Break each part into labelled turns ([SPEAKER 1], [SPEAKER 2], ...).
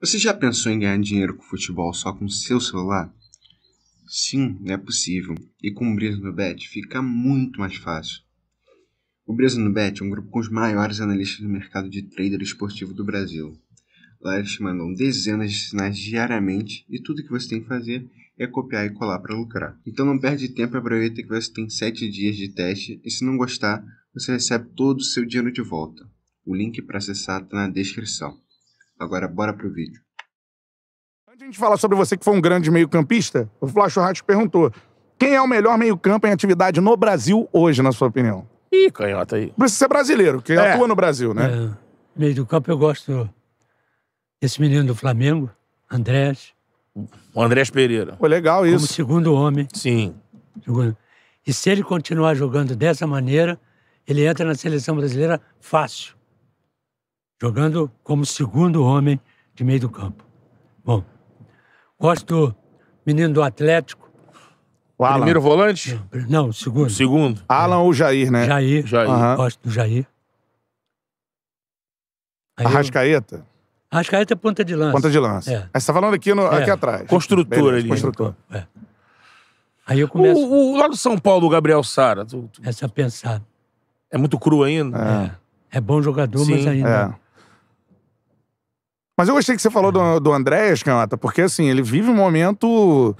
[SPEAKER 1] Você já pensou em ganhar dinheiro com futebol só com seu celular? Sim, é possível. E com o Briso no Bet fica muito mais fácil. O Briso no Bet é um grupo com os maiores analistas do mercado de trader esportivo do Brasil. Lá eles te mandam dezenas de sinais diariamente e tudo que você tem que fazer é copiar e colar para lucrar. Então não perde tempo e aproveita que você tem 7 dias de teste e se não gostar, você recebe todo o seu dinheiro de volta. O link para acessar está na descrição. Agora bora pro vídeo. Antes de a gente falar sobre você que foi um grande meio-campista, o Flávio Churrasco perguntou: quem é o melhor meio-campo em atividade no Brasil hoje, na sua opinião? Ih, canhota aí. Precisa ser brasileiro, que é. atua no Brasil, né? É.
[SPEAKER 2] Meio do campo eu gosto desse menino do Flamengo, Andrés.
[SPEAKER 1] O Andrés Pereira. Foi legal isso. Como
[SPEAKER 2] segundo homem. Sim. Segundo. E se ele continuar jogando dessa maneira, ele entra na seleção brasileira fácil jogando como segundo homem de meio do campo. Bom, gosto do menino do Atlético. O Alan. Primeiro volante? Não, não segundo. Segundo. Alan é.
[SPEAKER 1] ou Jair, né? Jair. Jair. Uhum. Gosto
[SPEAKER 2] do Jair. Aí
[SPEAKER 1] Arrascaeta? Eu...
[SPEAKER 2] Arrascaeta é ponta de lança. Ponta de lança. É. você
[SPEAKER 1] está falando aqui, no, é. aqui atrás. Construtor ali. Construtor. É. Aí eu começo... O, o, lá do São Paulo, o Gabriel Sara. Tu,
[SPEAKER 2] Essa é pensar. É muito cru ainda? É. É, é bom jogador, Sim, mas ainda... É. Mas eu gostei que você
[SPEAKER 1] falou do, é. do André Escamata, porque assim, ele vive um momento.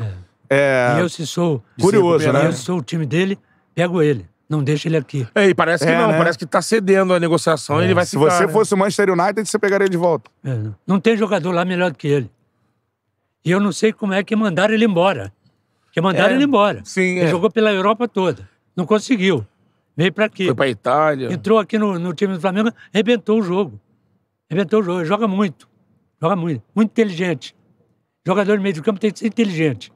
[SPEAKER 1] É. é e eu, se sou. Curioso, né? Eu sou
[SPEAKER 2] o time dele, pego ele. Não deixa ele aqui. É, e parece que é, não, né? parece que tá cedendo a negociação e ele é. vai se. você né? fosse
[SPEAKER 1] o Manchester United, você pegaria ele de volta. Não.
[SPEAKER 2] não tem jogador lá melhor do que ele. E eu não sei como é que mandaram ele embora. Que mandaram ele embora. Sim. Ele jogou pela Europa toda. Não conseguiu. Veio pra aqui. Foi pra Itália. Entrou aqui no, no time do Flamengo, arrebentou o jogo. Arrebentou o jogo, ele joga muito. Joga muito, muito inteligente. Jogador de meio de campo tem que ser inteligente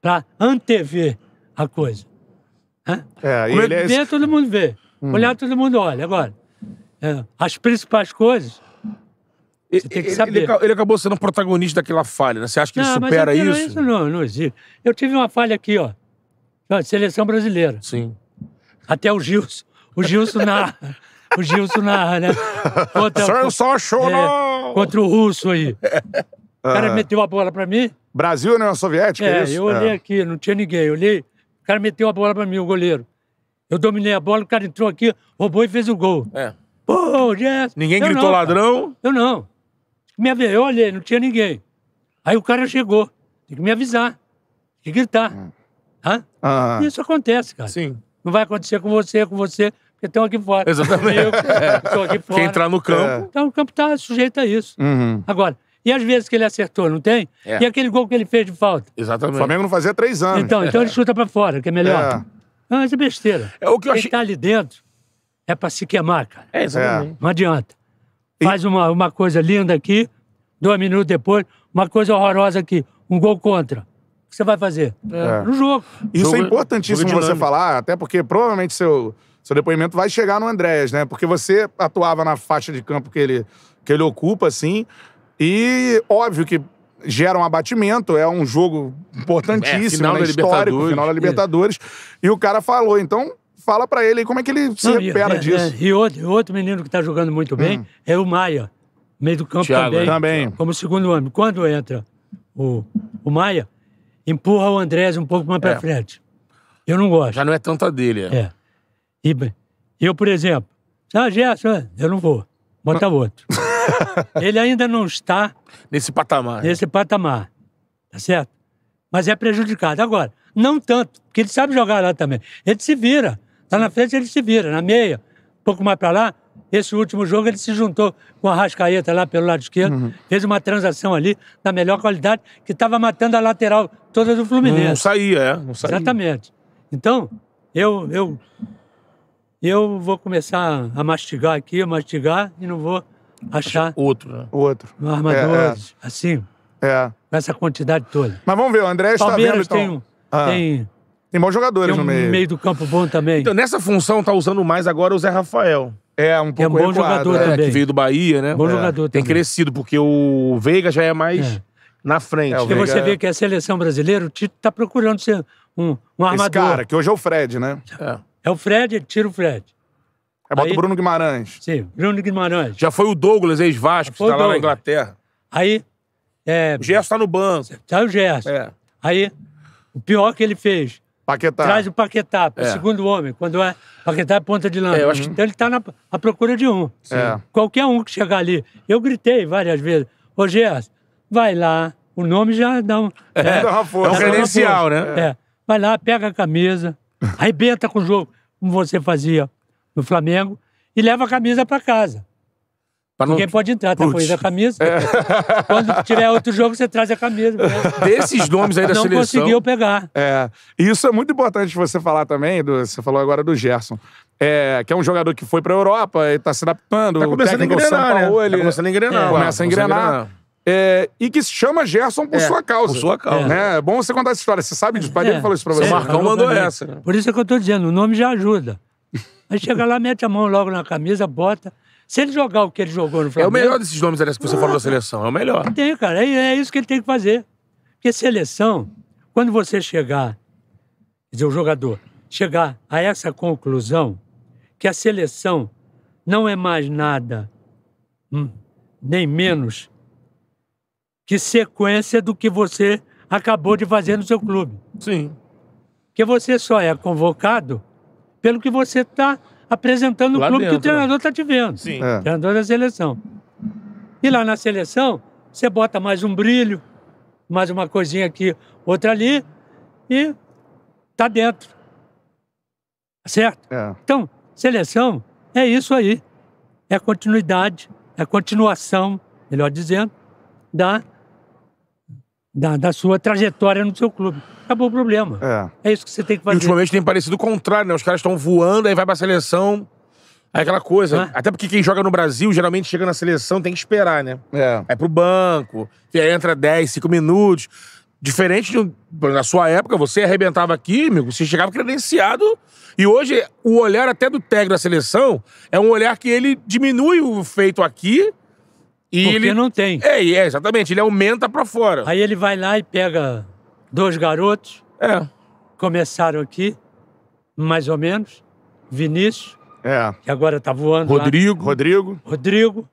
[SPEAKER 2] para antever a coisa. É, ele é... todo mundo vê. Hum. Olhar, todo mundo olha. Agora, é, as principais coisas, você ele, tem que saber. Ele, ele, acabou sendo protagonista daquela falha, né? Você acha que não, ele supera mas isso? isso? Não, não existe. Eu tive uma falha aqui, ó. Seleção brasileira. Sim. Até o Gilson. O Gilson narra. o Gilson narra, né? Conta, só, só chorou! É, contra o russo aí. O cara ah. meteu a bola pra mim. Brasil não é Soviética? É, é isso? eu olhei é. aqui, não tinha ninguém. Eu olhei, o cara meteu a bola pra mim, o goleiro. Eu dominei a bola, o cara entrou aqui, roubou e fez o gol. É. Pô, yes. Ninguém eu gritou não, ladrão? Cara. Eu não. Me av... Eu olhei, não tinha ninguém. Aí o cara chegou. Tem que me avisar. Tem que gritar. Hum. Hã? Ah. Isso acontece, cara. Sim. Não vai acontecer com você, é com você porque estão aqui fora. Exatamente. Eu, é. aqui fora. Quem entrar no campo. É. Então o campo está sujeito a isso. Uhum. Agora, e as vezes que ele acertou, não tem? É. E aquele gol que ele fez de falta? Exatamente. O Flamengo não fazia três anos. Então, então ele chuta para fora, que é melhor. É. Não, isso é besteira. É o que eu Quem achei... Tá ali dentro é para se queimar, cara. É, exatamente. É. Não adianta. E... Faz uma, uma coisa linda aqui, dois minutos depois, uma coisa horrorosa aqui, um gol contra. O que você vai fazer? É. No jogo. Isso jogo, é importantíssimo você
[SPEAKER 1] falar, até porque provavelmente seu seu depoimento vai chegar no Andréas, né? Porque você atuava na faixa de campo que ele, que ele ocupa, assim. E óbvio que gera um abatimento, é um jogo importantíssimo, é, né, histórico, final da Libertadores. É. E o cara falou, então fala para ele como é que ele se Não, recupera é, disso. É,
[SPEAKER 2] e outro, outro menino que tá jogando muito bem hum. é o Maia, meio do campo Thiago, também, também, como segundo homem. Quando entra o, o Maia, empurra o Andrés um pouco mais para é. frente. Eu não gosto. Já não é tanta dele. É. é. E eu, por exemplo, ah, Gerson, eu não vou. Bota outro. Ele ainda não está. Nesse patamar. Nesse patamar. Tá certo? Mas é prejudicado. Agora, não tanto, porque ele sabe jogar lá também. Ele se vira. Lá na frente ele se vira, na meia. Um pouco mais para lá, esse último jogo ele se juntou com a Rascaeta lá pelo lado esquerdo, uhum. fez uma transação ali da melhor qualidade, que estava matando a lateral toda do Fluminense. Não saía, é. Não saía. Exatamente. Então, eu, eu eu vou começar a mastigar aqui, a mastigar e não vou achar outro, né? outro. Um armador é, é. assim. É. Com essa quantidade toda. Mas vamos ver, o André está vendo então. Tem, ah. tem tem bons jogadores tem um no meio. meio do campo bom também. Então,
[SPEAKER 1] nessa função tá usando mais agora o Zé Rafael. É, um pouco é um bom recuado, jogador é. também. É, que veio do Bahia, né? Bom é. jogador Tem também. crescido, porque o Veiga já é mais é. na frente. É, porque Veiga... você é- vê
[SPEAKER 2] que a seleção brasileira, o Tito tá procurando ser um, um armador. Esse cara, que hoje é o
[SPEAKER 1] Fred, né? É.
[SPEAKER 2] É o Fred, ele tira o Fred. É bota Aí- o Bruno Guimarães. Sim, Bruno Guimarães. Já foi o Douglas, ex-Vasco, que está lá na Inglaterra. Aí, é, O Gerson tá no banco. sai o Gerson. É. Aí, o pior que ele fez, Paquetá. traz o Paquetá, pro É. segundo homem, quando é Paquetá é ponta de lança. É, eu acho que- Então ele tá na à procura de um. É. Qualquer um que chegar ali. Eu gritei várias vezes, ô Gerson, vai lá, o nome já dá um... É, é Dá uma força. É um credencial, né? É. Vai lá, pega a camisa, arrebenta com o jogo, como você fazia no Flamengo, e leva a camisa para casa. Pra Ninguém não... pode entrar, tá com a camisa. É. Quando tiver outro jogo, você traz a camisa. Desses nomes aí da não seleção... Não conseguiu pegar. É.
[SPEAKER 1] E isso é muito importante você falar também, do, você falou agora do Gerson. É, que é um jogador que foi pra Europa e tá se adaptando. Tá começando a engrenar, São né? Paulo, né? Ele... Tá começando a engrenar. É, começa a tá engrenar. É, e que se chama Gerson por é, sua causa. Por sua causa. Né? É. bom você contar essa história. Você sabe disso? O pai dele é. falou isso pra você. O Marcão mandou essa. Né?
[SPEAKER 2] Por isso é que eu tô dizendo, o nome já ajuda. Aí chega lá, mete a mão logo na camisa, bota. Se ele jogar o que ele jogou no Flamengo... É o melhor desses
[SPEAKER 1] nomes, aliás, que você ah, falou da seleção. É o melhor.
[SPEAKER 2] Tem, cara. É, é isso que ele tem que fazer. Porque seleção, quando você chegar, quer dizer, o jogador, chegar a essa conclusão que a seleção não é mais nada, hum, nem menos de sequência do que você acabou de fazer no seu clube. Sim. Que você só é convocado pelo que você está apresentando no clube dentro, que o né? treinador está te vendo. Sim. É. Treinador da seleção. E lá na seleção, você bota mais um brilho, mais uma coisinha aqui, outra ali, e tá dentro. Certo? É. Então, seleção é isso aí. É continuidade, é continuação, melhor dizendo, da da, da, sua trajetória no seu clube. Acabou o problema. É. É isso que você tem que fazer. E ultimamente tem parecido o contrário, né? Os caras estão voando, aí vai pra seleção. É aquela
[SPEAKER 1] coisa. Ah. Até porque quem joga no Brasil, geralmente chega na seleção, tem que esperar, né? É. É pro banco, e aí entra 10, 5 minutos. Diferente de, na sua época, você arrebentava aqui, amigo, você chegava credenciado. E hoje, o olhar até do técnico da seleção é
[SPEAKER 2] um olhar que ele diminui o feito aqui e Porque ele não tem. É, é, exatamente. Ele aumenta para fora. Aí ele vai lá e pega dois garotos. É. Começaram aqui, mais ou menos. Vinícius. É. Que agora tá voando. Rodrigo. Lá. Rodrigo. Rodrigo.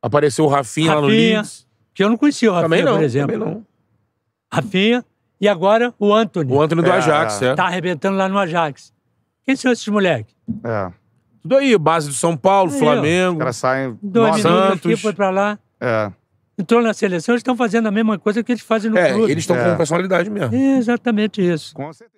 [SPEAKER 2] Apareceu o Rafinha, Rafinha lá no Rafinha. Que eu não conhecia o Rafinha, não, por exemplo. Também não. Rafinha. E agora o Anthony. O Anthony do é, Ajax, é. Tá arrebentando lá no Ajax. Quem são esses moleques? É. Tudo aí, base do São Paulo, aí, Flamengo. Os caras saem Dois Santos. Aqui, foi pra lá. É. Entrou na seleção, eles estão fazendo a mesma coisa que eles fazem no é, clube. Eles estão é. com personalidade mesmo. É exatamente isso. Com certeza.